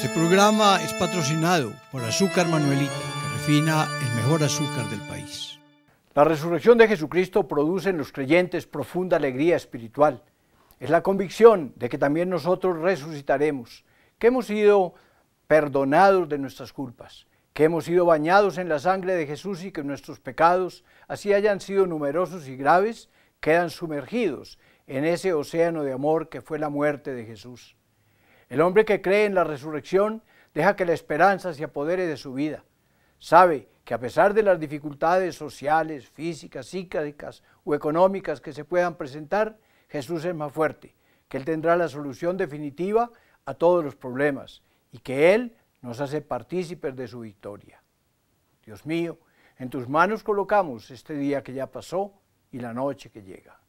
Este programa es patrocinado por Azúcar Manuelita, que refina el mejor azúcar del país. La resurrección de Jesucristo produce en los creyentes profunda alegría espiritual. Es la convicción de que también nosotros resucitaremos, que hemos sido perdonados de nuestras culpas, que hemos sido bañados en la sangre de Jesús y que nuestros pecados, así hayan sido numerosos y graves, quedan sumergidos en ese océano de amor que fue la muerte de Jesús. El hombre que cree en la resurrección deja que la esperanza se apodere de su vida. Sabe que a pesar de las dificultades sociales, físicas, psíquicas o económicas que se puedan presentar, Jesús es más fuerte, que Él tendrá la solución definitiva a todos los problemas y que Él nos hace partícipes de su victoria. Dios mío, en tus manos colocamos este día que ya pasó y la noche que llega.